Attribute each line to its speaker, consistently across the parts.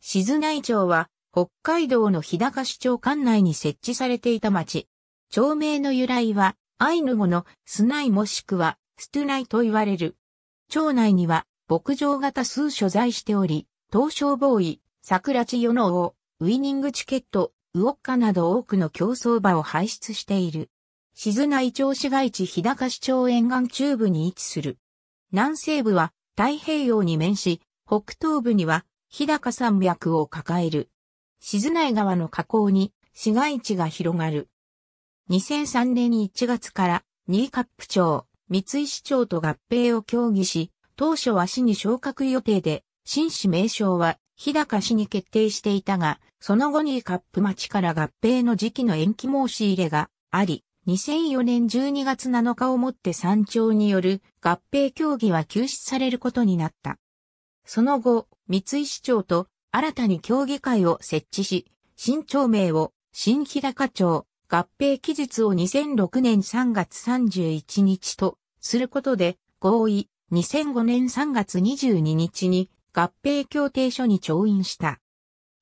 Speaker 1: 静内町は、北海道の日高市町管内に設置されて
Speaker 2: いた町。町名の由来は、アイヌ語のスナイもしくは、ストゥナイと言われる。町内には、牧場型数所在しており、東証ボーイ、桜地与の王、ウィニングチケット、ウオッカなど多くの競争馬を排出している。静内町市街地日高市町沿岸中部に位置する。南西部は太平洋に面し、北東部には日高山脈を抱える。静内川の河口に市街地が広がる。2003年1月から新カップ町、三井市長と合併を協議し、当初は市に昇格予定で、新市名称は日高市に決定していたが、その後にカップ町から合併の時期の延期申し入れがあり、2004年12月7日をもって山頂による合併協議は休止されることになった。その後、三井市長と新たに協議会を設置し、新町名を新日高町合併期日を2006年3月31日とすることで合意2005年3月22日に合併協定書に調印した。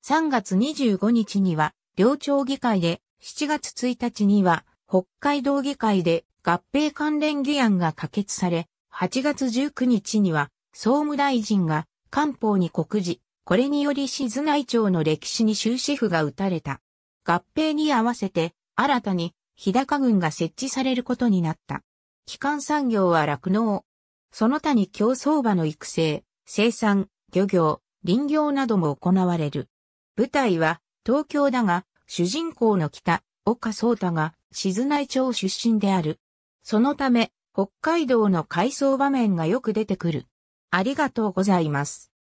Speaker 2: 3月25日には両町議会で7月1日には北海道議会で合併関連議案が可決され、8月19日には総務大臣が官報に告示、これにより静内町の歴史に終止符が打たれた。合併に合わせて、新たに日高郡が設置されることになった。基幹産業は酪農。その他に競争場の育成、生産、漁業、林業なども行われる。舞台は東京だが、主人公の北、岡聡太が静内町出身である。そのため、北海道の海
Speaker 1: 藻場面がよく出てくる。ありがとうございます。